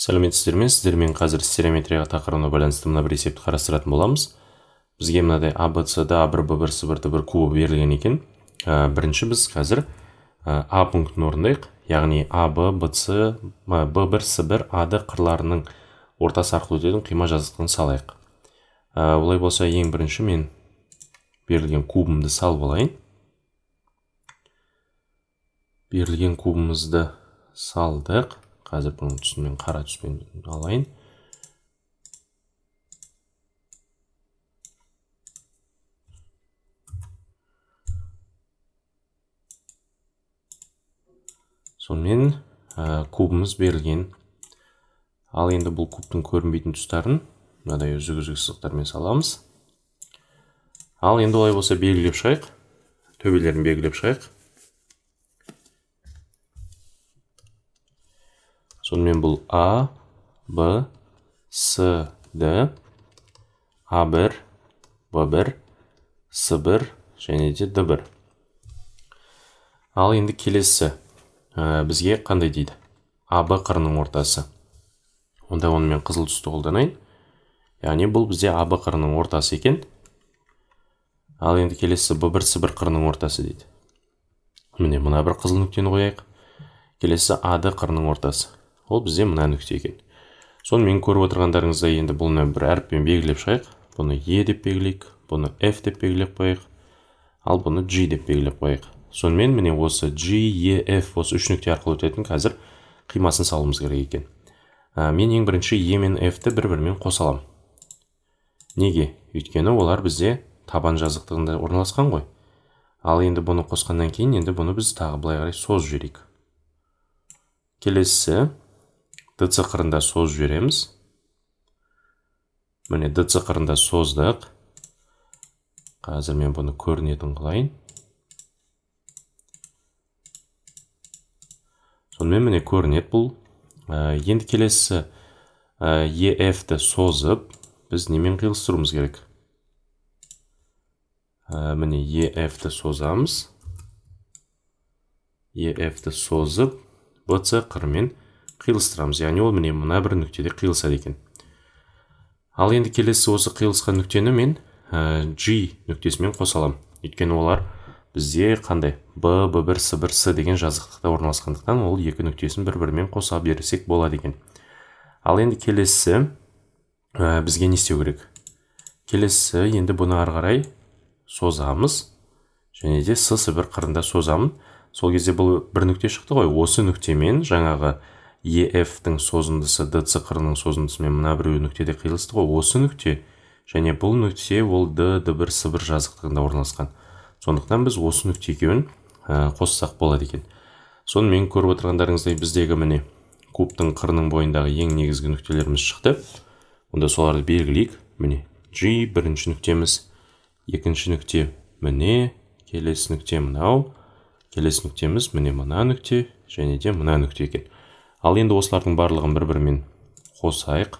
сәлеметсіздер ме сіздермен қазір стереометрияға тақырыбына байланысты мына бір есепті қарастыратын боламыз бізге мынадай а б д а бір б бір с бір д бір кубы берілген екен ә, бірінші біз қазір ә, а пунктін орындайық яғни а б б с б бір с бір а қырларының ортасы арқылы өтетін қима жазықтығын салайық ә, олай болса ең бірінші мен берілген кубымды салып алайын берілген кубымызды салдық қазір бұның түсін қара түспен алайын сонымен ә, кубымыз берілген ал енді бұл кубтың көрінбейтін тұстарын мынадай үзік үзік сызықтармен саламыз ал енді олай болса белгілеп шығайық төбелерін белгілеп шығайық сонымен бұл а б с д а 1 б 1 с 1 және де д 1 ал енді келесі ә, бізге қандай дейді а б қырының ортасы онда онымен қызыл түсті қолданайын яғни бұл бізде а б қырының ортасы екен ал енді келесі б бір с бір қырының ортасы дейді міне мына бір қызыл нүктені қояйық келесі ад қырының ортасы ол бізде мына нүкте екен мен көріп отырғандарыңыздай енді бұны бір әріппен белгілеп шығайық бұны е деп белгілейік бұны f деп белгілеп қояйық ал бұны g деп белгілеп қояйық сонымен міне осы g e f осы үш нүкте арқылы өтетін қазір қимасын салуымыз керек екен мен ең бірінші е e мен f-ті бір бірімен қоса аламын неге өйткені олар бізде табан жазықтығында орналасқан ғой ал енді бұны қосқаннан кейін енді бұны біз тағы былай қарай созып жіберейік келесі дц қырында соз жібереміз міне дц қырында создық қазір мен бұны көрінетін қылайын сонымен міне көрінеді бұл ә, енді келесі ә, еф-ті e созып біз немен қиылыстыруымыз керек ә, міне еф-ті e созамыз еф-ті e созып бц қырымен қиылыстырамыз яғни ол міне мына бір нүктеде қиылысады екен ал енді келесі осы қиылысқан нүктені мен ә, g нүктесімен қоса аламын өйткені олар бізде қандай б б бір с бір с деген жазықтықта орналасқандықтан ол екі нүктесін бір бірімен қоса берсек болады екен ал енді келесі ә, бізге не істеу керек келесі енді бұны ары қарай созамыз және де с сібір қырында созамын сол кезде бұл бір нүкте шықты ғой осы нүктемен жаңағы еф-тің e созындысы DC қырының созындысымен мына біреу нүктеде қиылысты ғой осы нүкте және бұл нүкте ол д дыбір сыбыр жазықтығында орналасқан сондықтан біз осы нүкте екеуін қоссақ болады екен сонымен көріп отырғандарыңыздай біздегі міне кубтың қырының бойындағы ең негізгі нүктелеріміз шықты онда соларды белгілейік міне g бірінші нүктеміз екінші нүкте міне келесі нүкте мынау келесі нүктеміз міне мына нүкте және де мына нүкте екен ал енді осылардың барлығын бір бірімен қосайық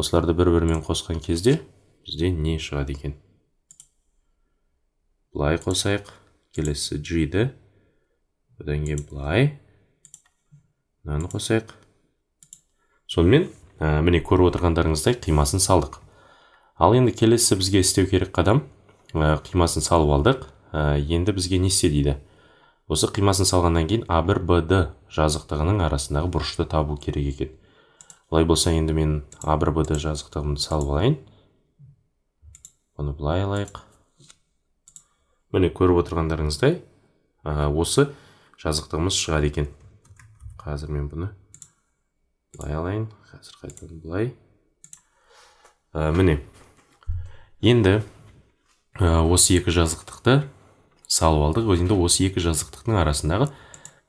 осыларды бір бірімен қосқан кезде бізде не шығады екен былай қосайық келесі g-ді одан кейін былай мынаны қосайық сонымен міне көріп отырғандарыңыздай қимасын салдық ал енді келесі бізге істеу керек қадам қимасын салып алдық енді бізге не істе дейді осы қимасын салғаннан кейін а1 бд жазықтығының арасындағы бұрышты табу керек екен олай болса енді мен а1 бд жазықтығымды салып алайын бұны былай алайық міне көріп отырғандарыңыздай осы жазықтығымыз шығады екен қазір мен бұны былай алайын қазір қайтадан бұлай. міне енді осы екі жазықтықты салып алдық енді осы екі жазықтықтың арасындағы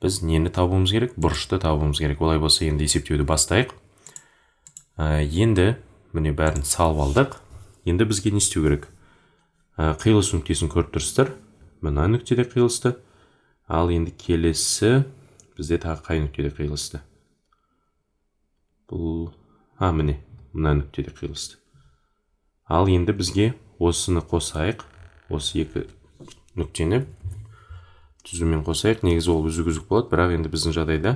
біз нені табуымыз керек бұрышты табуымыз керек олай болса енді есептеуді бастайық ә, енді міне бәрін салып алдық енді бізге не істеу керек ә, қиылыс нүктесін көріп тұрсыздар мына нүктеде қиылысты ал енді келесі бізде тағы қай нүктеде қиылысты бұл а міне мына нүктеде қиылысты ал енді бізге осыны қосайық осы екі нүктені түзумен қосайық негізі ол үзік үзік болады бірақ енді біздің жағдайда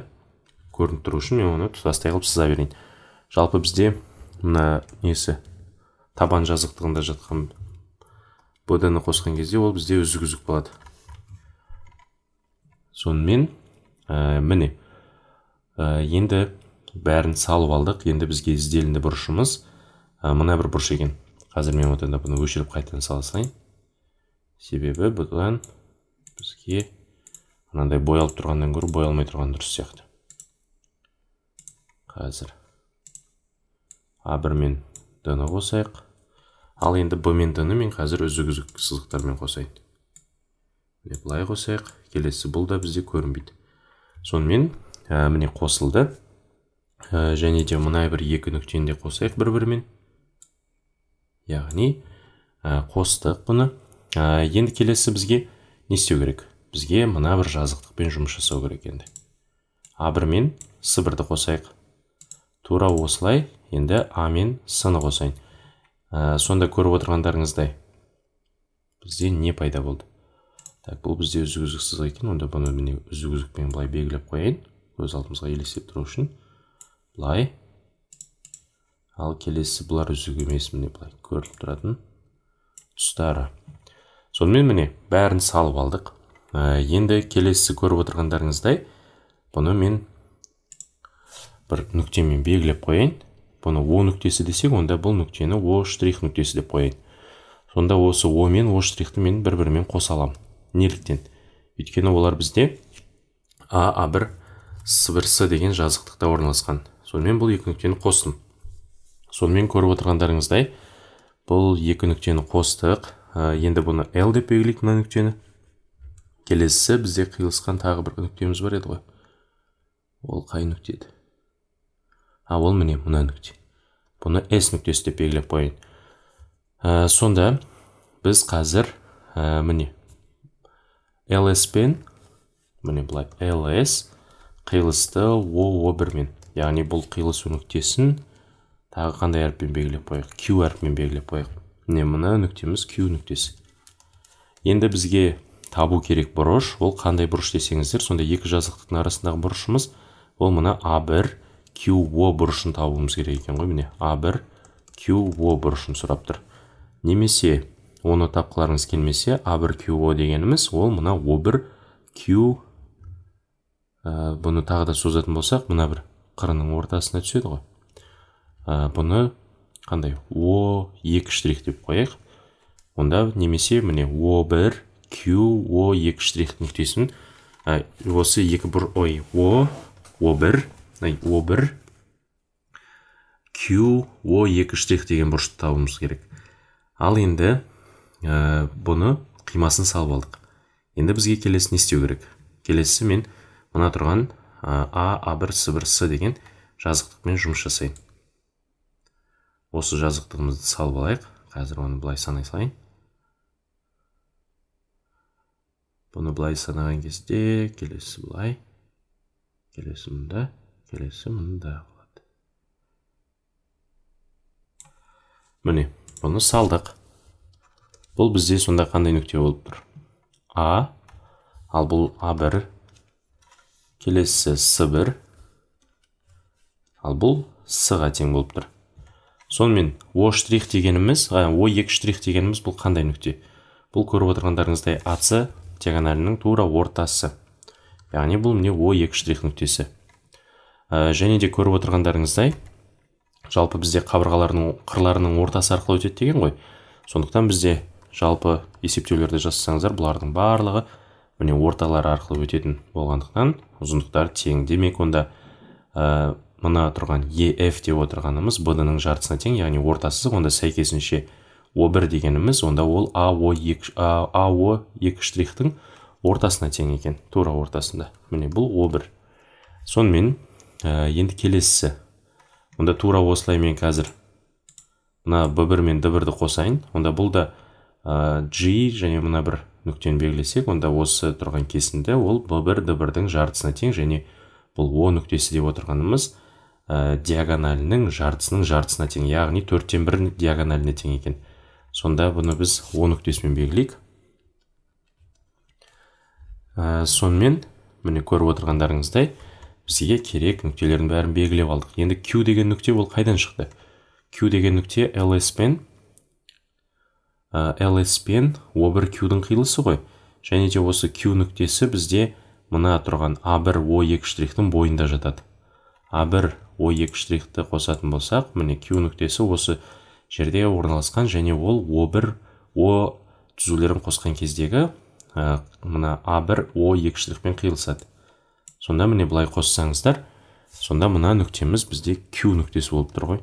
көрініп тұру үшін мен оны тұтастай қылып сыза берейін жалпы бізде мына несі табан жазықтығында жатқан бдны қосқан кезде ол бізде үзік үзік болады сонымен ә, міне ә, енді бәрін салып алдық енді бізге ізделінді бұрышымыз ә, мына бір бұрыш екен қазір мен одан да бұны өшіріп қайтадан сала салайын себебі бұдан бізге мынандай боялып тұрғаннан гөрі боялмай тұрған дұрыс сияқты қазір а мен д-ны қосайық ал енді б мен д-ны мен қазір үзік үзік сызықтармен қосайын міне былай қосайық келесі бұл да бізде көрінбейді сонымен ә, міне қосылды ә, және де мына бір екі нүктені де қосайық бір бірімен яғни ә, қостық бұны ә, енді келесі бізге не істеу керек бізге мына бір жазықтықпен жұмыс жасау керек енді а бір мен сыбырды қосайық тура осылай енді а мен ны қосайын ә, сонда көріп отырғандарыңыздай бізде не пайда болды так бұл бізде үзік үзіксіз екен онда бұны міне үзік үзікпен былай белгілеп қояйын көз алдымызға елестеп тұру үшін былай ал келесі бұлар үзік емес міне былай көріліп тұратын тұстары сонымен міне бәрін салып алдық ә, енді келесі көріп отырғандарыңыздай бұны мен бір нүктемен белгілеп қояйын бұны о нүктесі десек онда бұл нүктені о штрих нүктесі деп қояйын сонда осы о мен о штрихті мен бір бірімен қоса аламын неліктен өйткені олар бізде а а бір с бір с деген жазықтықта орналасқан сонымен бұл екі нүктені қостым сонымен көріп отырғандарыңыздай бұл екі нүктені қостық Ә, енді бұны L деп белгілейік мына нүктені Келесі бізде қиылысқан тағы бір нүктеміз бар еді ғой ол қай нүкте еді а ол міне мына нүкте бұны S нүктесі деп белгілеп қояйын ә, сонда біз қазір ә, міне LS пен міне былай LS қиылысты о бірмен яғни бұл қиылысу нүктесін тағы қандай әріппен белгілеп қояйық q әріппен белгілеп қояйық міне мына нүктеміз q нүктесі енді бізге табу керек бұрыш ол қандай бұрыш десеңіздер сонда екі жазықтықтың арасындағы бұрышымыз ол мына а1 qo бұрышын табуымыз керек екен ғой міне а1 qo бұрышын сұрап тұр немесе оны тапқыларыңыз келмесе а1 qo дегеніміз ол мына о1 q бұны тағы да созатын болсақ мына бір қырының ортасына түседі ғой бұны қандай о екі штрих деп қояйық онда немесе міне о бір q о екі штрих нүктесін осы екі бұр ой о о бір о бір q о екі штрих деген бұрышты табуымыз керек ал енді ә, бұны қимасын салып алдық енді бізге келесі не істеу керек келесі мен мына тұрған а а бір с бір с деген жазықтықпен жұмыс жасайын осы жазықтығымызды салып алайық қазір оны былай санай салайын бұны былай санаған кезде келесі былай келесі мында келесі мында болады міне бұны салдық бұл бізде сонда қандай нүкте болып тұр а ал бұл а1 келесі с1 ал бұл с-ға тең болып тұр сонымен о штрих дегеніміз о екі штрих дегеніміз бұл қандай нүкте бұл көріп отырғандарыңыздай ац диагоналінің тура ортасы яғни бұл міне о екі штрих нүктесі ә, және де көріп отырғандарыңыздай жалпы бізде қабырғалардың қырларының ортасы арқылы өтеді деген ғой сондықтан бізде жалпы есептеулерді жасасаңыздар бұлардың барлығы міне орталары арқылы өтетін болғандықтан ұзындықтары тең демек онда мына тұрған ef деп отырғанымыз бд-ның жартысына тең яғни ортасы онда сәйкесінше о бір дегеніміз онда ол ао ао екі штрихтың ортасына тең екен тура ортасында міне бұл о бір сонымен ә, енді келесісі онда тура осылай мен қазір мына б бір мен д бірді қосайын онда бұл да ә, g және мына бір нүктені белгілесек онда осы тұрған кесінді ол б бір д бірдің жартысына тең және бұл о нүктесі деп отырғанымыз ә, э, диагоналінің жартысының жартысына тең яғни төрттен бір диагоналіне тең екен сонда бұны біз о нүктесімен белгілейік ә, сонымен міне көріп отырғандарыңыздай бізге керек нүктелердің бәрін белгілеп алдық енді q деген нүкте ол қайдан шықты q деген нүкте ls пен ә, э, ls пен о бір q қиылысы ғой және де осы q нүктесі бізде мына тұрған а бір о екі штрихтің бойында жатады а бір о екі штрихты қосатын болсақ міне q нүктесі осы жерде орналасқан және ол о 1 о түзулерін қосқан кездегі ә, мына а1 о екі штрихпен қиылысады сонда міне былай қоссаңыздар сонда мына нүктеміз бізде q нүктесі болып тұр ғой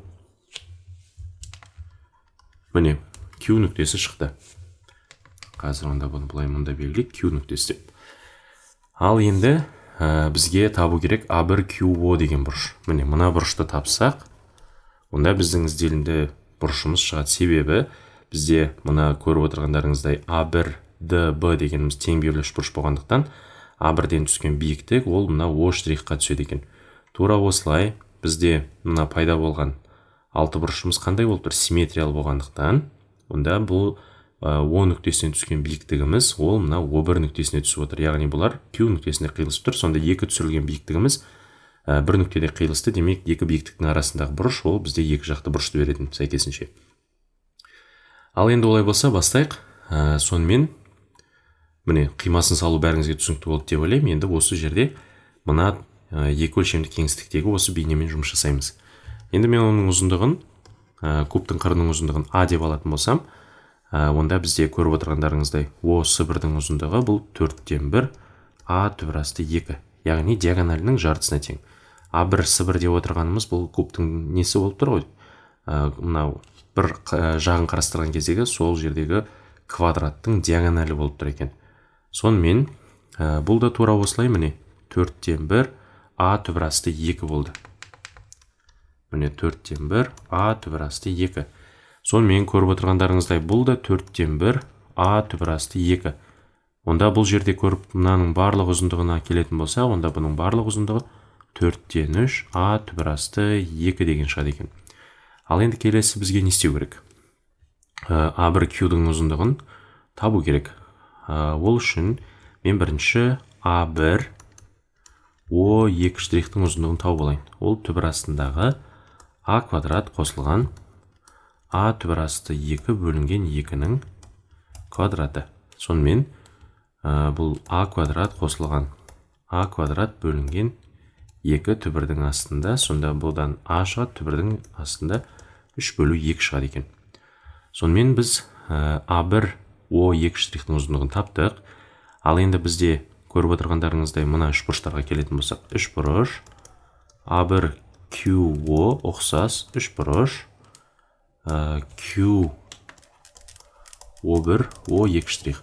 міне q нүктесі шықты қазір онда бұны былай мында белгілейік q нүктесі деп ал енді ә, бізге табу керек а 1 о деген бұрыш міне мына бұрышты тапсақ онда біздің ізделінді бұрышымыз шығады себебі бізде мына көріп отырғандарыңыздай а 1 дб дегеніміз тең берілуші бұрыш болғандықтан а 1 түскен биіктік ол мына о штрихқа түседі екен тура осылай бізде мына пайда болған алты бұрышымыз қандай болып тұр симметриялы болғандықтан онда бұл Э, о нүктесінен түскен биіктігіміз ол мына о бір нүктесіне түсіп отыр яғни бұлар q нүктесіне қиылысып тұр сонда екі түсірілген биіктігіміз ә, бір нүктеде қиылысты демек екі биіктіктің арасындағы бұрыш ол бізде екі жақты бұрышты беретін сәйкесінше ал енді олай болса бастайық ә, сонымен міне қимасын салу бәріңізге түсінікті болды деп ойлаймын енді осы жерде мына екі өлшемді кеңістіктегі осы бейнемен жұмыс жасаймыз енді мен оның ұзындығын кубтың қырының ұзындығын а деп алатын болсам Ә, онда бізде көріп отырғандарыңыздай о, бірдің ұзындығы бұл төрттен бір а асты екі яғни диагоналінің жартысына тең а бір с деп отырғанымыз бұл кубтың несі болып тұр ғой ә, мынау бір жағын қарастырған кездегі сол жердегі квадраттың диагоналі болып тұр екен сонымен ә, бұл да тура осылай міне төрттен бір а түбірасты екі болды міне төрттен бір а түбірасты екі сонымен көріп отырғандарыңыздай бұл да төрттен бір а асты екі онда бұл жерде көріп мынаның барлық ұзындығына келетін болса, онда бұның барлық ұзындығы төрттен үш а асты екі деген шығады екен ал енді келесі бізге не істеу керек э, а бір Q-дың ұзындығын табу керек э, ол үшін мен бірінші а 1 о екі штрихтің ұзындығын тауып алайын ол түбір астындағы а квадрат қосылған а түбірасты 2 бөлінген 2-нің квадраты сонымен ә, бұл а квадрат қосылған а квадрат бөлінген 2 түбірдің астында сонда бұлдан а шығады түбірдің астында 3 бөлу 2 шығады екен сонымен біз ә, а1 о2 штрихтің ұзындығын таптық ал енді бізде көріп отырғандарыңыздай мына үш бұрыштарға келетін болсақ үш бұрыш, а1 qо ұқсас бұрыш, Э, q O1, O2 штрих.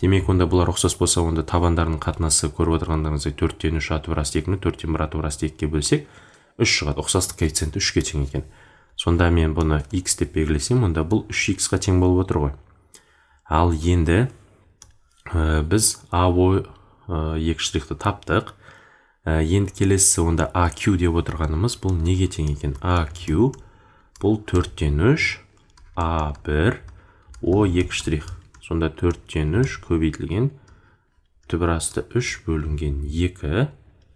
Демек, онда бұлар ұқсас болса, онда табандарының қатынасы көріп отырғандарыңыздай 4-тен 3 атып растекіні, 4-тен 1 атып растекке бөлсек, 3 шығады. Ұқсастық коэффициенті 3-ке тең екен. Сонда мен бұны x деп белгілесем, онда бұл 3x-қа тең болып отыр ғой. Ал енді э, біз AO2 э, штрихті таптық. енді келесі онда AQ деп отырғанымыз бұл неге тең екен? AQ бұл төрттен үш а бір о екі штрих сонда төрттен үш көбейтілген түбірасты 3 бөлінген 2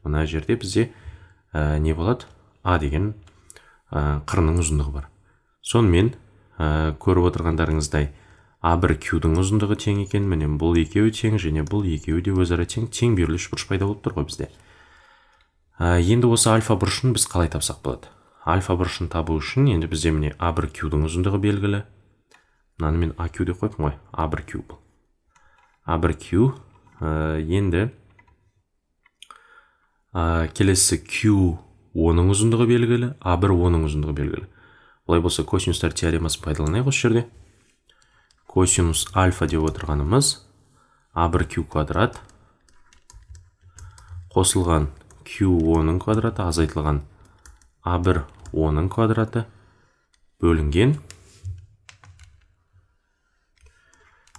мына жерде бізде не болады а деген ә, қырының ұзындығы бар сонымен көріп отырғандарыңыздай а бір кюдің ұзындығы тең екен міне бұл екеуі тең және бұл екеуі де өзара тең тең үш бұрыш пайда болып тұр ғой бізде енді осы альфа бұрышын біз қалай тапсақ болады альфа бұрышын табу үшін енді бізде міне а бір кюдің ұзындығы белгілі мынаны мен а деп қойыппын ғой а бір э, э, кю бұл а бір кю енді ә, келесі Q оның ұзындығы белгілі а бір оның ұзындығы белгілі олай болса косинустар теоремасын пайдаланайық осы жерде косинус альфа деп отырғанымыз а бір кю квадрат қосылған q оның квадраты азайтылған а1 оның квадраты бөлінген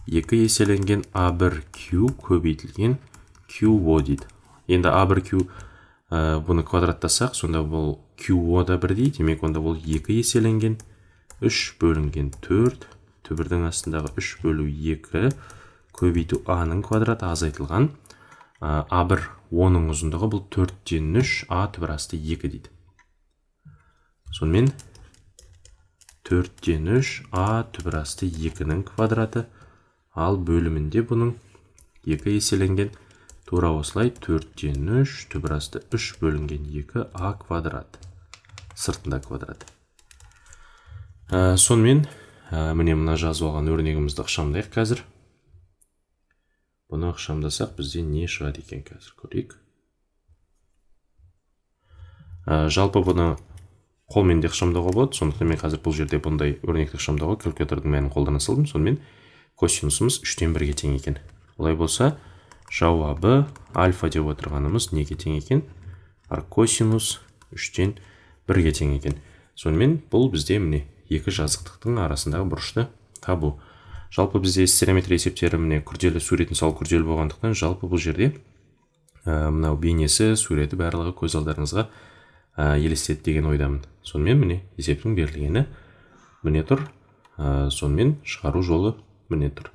2 еселенген а1q көбейтілген qo дейді енді а1q бұны квадраттасақ сонда бұл qo да бірдей демек онда бұл 2 еселенген 3 бөлінген 4 түбірдің астындағы 3 бөлу 2 көбейту ның квадраты азайтылған а1 оның ұзындығы бұл 4-тен 3 а түбір асты 2 дейді сонымен 4-тен 3 а түбірасты 2-нің квадраты ал бөлімінде бұның 2 еселенген тура осылай 4-тен 3 түбірасты 3 бөлінген 2 а квадрат сыртында квадрат ә, сонымен ә, міне мына алған өрнегімізді ықшамдайық қазір бұны ықшамдасақ бізде не шығады екен қазір көрейік ә, жалпы бұны қолмен де ықшамдауға болады сондықтан мен қазір бұл жерде бұндай өрнекті ықшамдауға калькулятордың мәнін қолдана салдым сонымен косинусымыз үштен бірге тең екен олай болса жауабы альфа деп отырғанымыз неге тең екен аркосинус үштен бірге тең екен сонымен бұл бізде міне екі жазықтықтың арасындағы бұрышты табу жалпы бізде стереометрия есептері міне күрделі суретін салу күрделі болғандықтан жалпы бұл жерде мынау бейнесі суреті барлығы көз алдарыңызға ә, елестет деген ойдамын сонымен міне есептің берілгені міне тұр ә, сонымен шығару жолы міне тұр